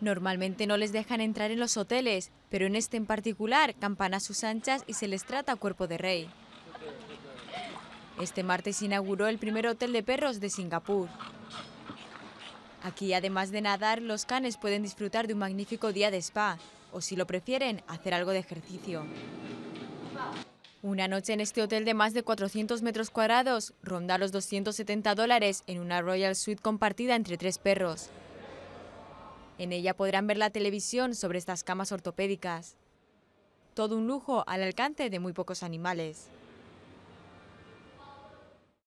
Normalmente no les dejan entrar en los hoteles, pero en este en particular campan a sus anchas y se les trata cuerpo de rey. Este martes inauguró el primer hotel de perros de Singapur. Aquí, además de nadar, los canes pueden disfrutar de un magnífico día de spa, o si lo prefieren, hacer algo de ejercicio. Una noche en este hotel de más de 400 metros cuadrados ronda los 270 dólares en una Royal Suite compartida entre tres perros. En ella podrán ver la televisión sobre estas camas ortopédicas. Todo un lujo al alcance de muy pocos animales.